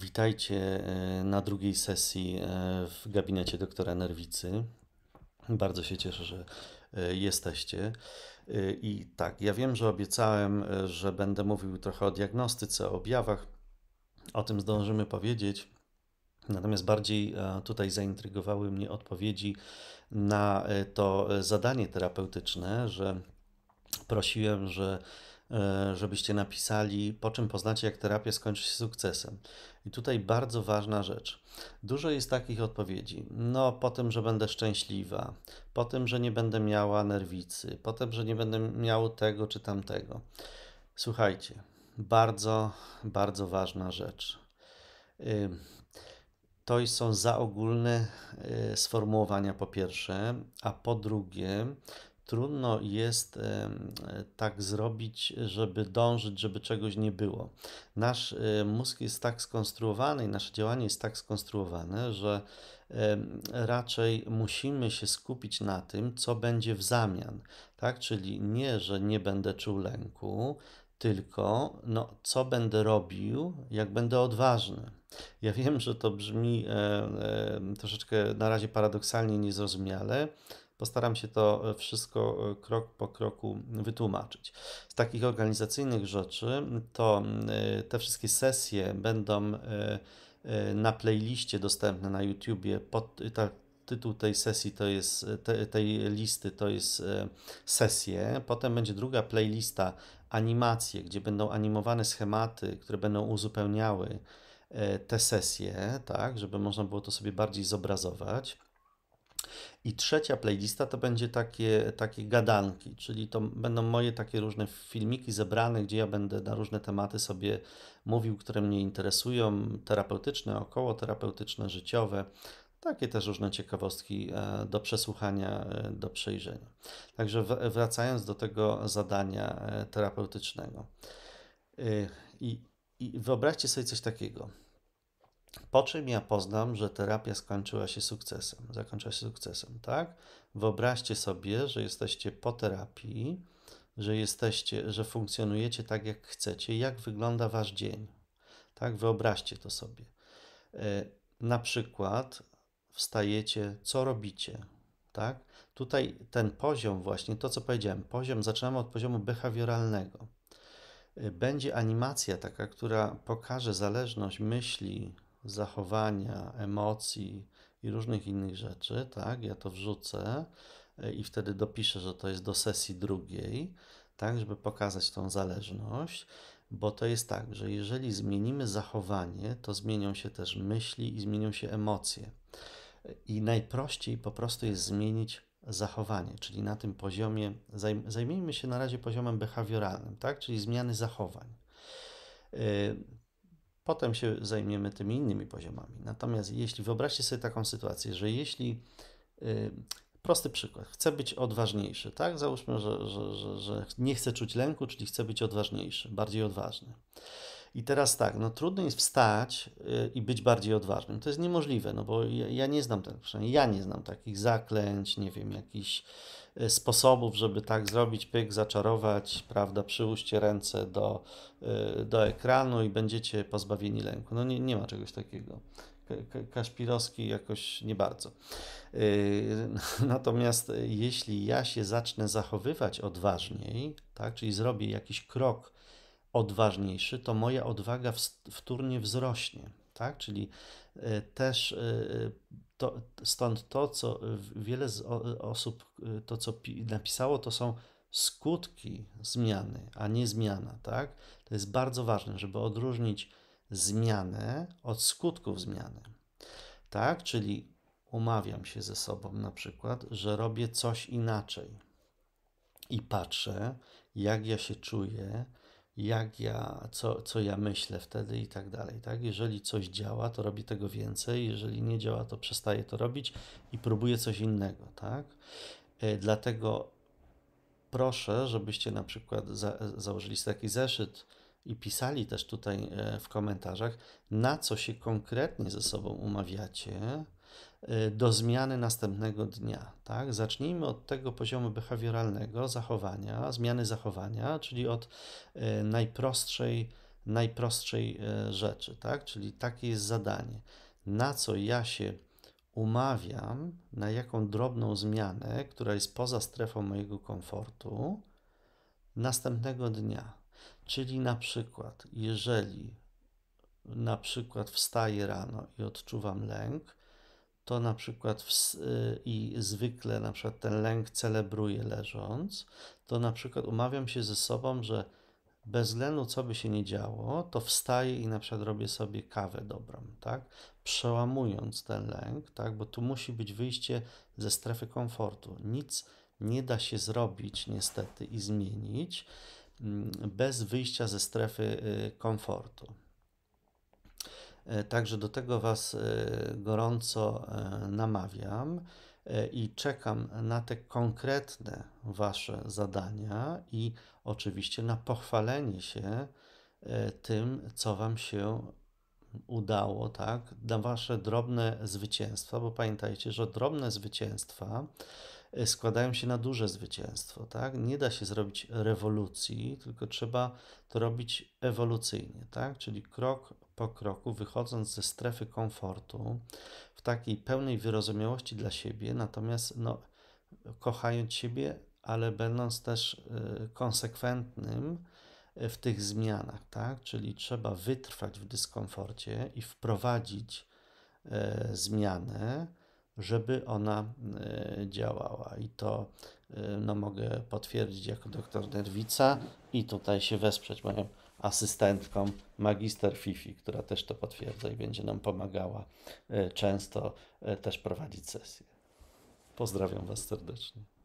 Witajcie e, na drugiej sesji e, w gabinecie doktora Nerwicy. Bardzo się cieszę, że e, jesteście. I tak, ja wiem, że obiecałem, że będę mówił trochę o diagnostyce, o objawach. O tym zdążymy powiedzieć. Natomiast bardziej tutaj zaintrygowały mnie odpowiedzi na to zadanie terapeutyczne, że prosiłem, że E, żebyście napisali, po czym poznacie, jak terapia skończy się sukcesem. I tutaj bardzo ważna rzecz. Dużo jest takich odpowiedzi. No, po tym, że będę szczęśliwa, po tym, że nie będę miała nerwicy, po tym, że nie będę miał tego czy tamtego. Słuchajcie, bardzo, bardzo ważna rzecz. Y, to są za ogólne y, sformułowania po pierwsze, a po drugie, trudno jest tak zrobić, żeby dążyć, żeby czegoś nie było. Nasz e, mózg jest tak skonstruowany i nasze działanie jest tak skonstruowane, że raczej musimy się skupić na tym, co będzie w zamian, tak? Czyli nie, że nie będę czuł lęku, tylko no, co będę robił, jak będę odważny. Ja wiem, że to brzmi e, e, troszeczkę na razie paradoksalnie niezrozumiale, Postaram się to e, wszystko e, krok po kroku wytłumaczyć. Z takich organizacyjnych rzeczy to e, te wszystkie sesje będą na playliście dostępne na YouTubie pod tytuł tej sesji to jest, te, tej listy to jest sesje. Potem będzie druga playlista animacje, gdzie będą animowane schematy, które będą uzupełniały te sesje, tak, żeby można było to sobie bardziej zobrazować. I trzecia playlista to będzie takie, takie gadanki, czyli to będą moje takie różne filmiki zebrane, gdzie ja będę na różne tematy sobie mówił, które mnie interesują, terapeutyczne, około terapeutyczne, życiowe. Takie też różne ciekawostki e, do przesłuchania, e, do przejrzenia. Także wracając do tego zadania e, terapeutycznego. I, i wyobraźcie sobie coś takiego po czym ja poznam, że terapia skończyła się sukcesem, zakończyła się sukcesem, tak? Wyobraźcie sobie, że jesteście po terapii, że jesteście, że funkcjonujecie tak, jak chcecie, jak wygląda wasz dzień, tak? Wyobraźcie to sobie. E, na przykład wstajecie, co robicie, tak? Tutaj ten poziom właśnie, to co powiedziałem, poziom, zaczynamy od poziomu behawioralnego. E, będzie animacja taka, która pokaże zależność myśli zachowania, emocji i różnych innych rzeczy, tak? Ja to wrzucę e, i wtedy dopiszę, że to jest do sesji drugiej, tak, żeby pokazać tą zależność, bo to jest tak, że jeżeli zmienimy zachowanie, to zmienią się też myśli i zmienią się emocje. I najprościej po prostu jest zmienić zachowanie, czyli na tym poziomie, zajmijmy się na razie poziomem behawioralnym, tak? czyli zmiany zachowań. E, Potem się zajmiemy tymi innymi poziomami. Natomiast jeśli wyobraźcie sobie taką sytuację, że jeśli yy, prosty przykład, chcę być odważniejszy, tak? Załóżmy, że, że, że, że nie chcę czuć lęku, czyli chcę być odważniejszy, bardziej odważny. I teraz tak, no trudno jest wstać y, i być bardziej odważnym. To jest niemożliwe, no bo ja, ja nie znam, tak, przynajmniej ja nie znam takich zaklęć, nie wiem, jakichś y, sposobów, żeby tak zrobić, pyk, zaczarować, prawda, przyłóżcie ręce do, y, do ekranu i będziecie pozbawieni lęku. No nie, nie ma czegoś takiego. Kaszpirowski jakoś nie bardzo. Natomiast jeśli ja się zacznę zachowywać odważniej, tak, czyli zrobię jakiś krok odważniejszy, to moja odwaga wtórnie wzrośnie. Tak? Czyli y, też y, y, to, stąd to, co wiele z osób, to co napisało, to są skutki zmiany, a nie zmiana. Tak? To jest bardzo ważne, żeby odróżnić zmianę od skutków zmiany. Tak? Czyli umawiam się ze sobą na przykład, że robię coś inaczej i patrzę, jak ja się czuję, jak ja, co, co ja myślę wtedy i tak dalej. Tak? Jeżeli coś działa, to robi tego więcej, jeżeli nie działa, to przestaje to robić i próbuje coś innego. Tak? E, dlatego proszę, żebyście na przykład za, założyli taki zeszyt i pisali też tutaj e, w komentarzach, na co się konkretnie ze sobą umawiacie, Y, do zmiany następnego dnia. Tak? Zacznijmy od tego poziomu behawioralnego zachowania, zmiany zachowania, czyli od y, najprostszej, najprostszej y, rzeczy, tak? czyli takie jest zadanie. Na co ja się umawiam, na jaką drobną zmianę, która jest poza strefą mojego komfortu, następnego dnia. Czyli na przykład, jeżeli na przykład wstaję rano i odczuwam lęk, to na przykład w, y, i zwykle na przykład ten lęk celebruję leżąc, to na przykład umawiam się ze sobą, że bez względu co by się nie działo, to wstaję i na przykład robię sobie kawę dobrą, tak? Przełamując ten lęk, tak? Bo tu musi być wyjście ze strefy komfortu. Nic nie da się zrobić niestety i zmienić mm, bez wyjścia ze strefy y, komfortu. E, także do tego Was e, gorąco e, namawiam i czekam na te konkretne Wasze zadania i oczywiście na pochwalenie się tym, co Wam się udało, tak, na Wasze drobne zwycięstwa, bo pamiętajcie, że drobne zwycięstwa E, składają się na duże zwycięstwo. Tak? Nie da się zrobić rewolucji, tylko trzeba to robić ewolucyjnie, tak? czyli krok po kroku, wychodząc ze strefy komfortu, w takiej pełnej wyrozumiałości dla siebie, natomiast no, kochając siebie, ale będąc też e, konsekwentnym e, w tych zmianach, tak? czyli trzeba wytrwać w dyskomforcie i wprowadzić zmianę żeby ona e, działała. I to e, no, mogę potwierdzić jako doktor Nerwica i tutaj się wesprzeć moją asystentką, magister Fifi, która też to potwierdza i będzie nam pomagała e, często też prowadzić sesję. Pozdrawiam Was serdecznie.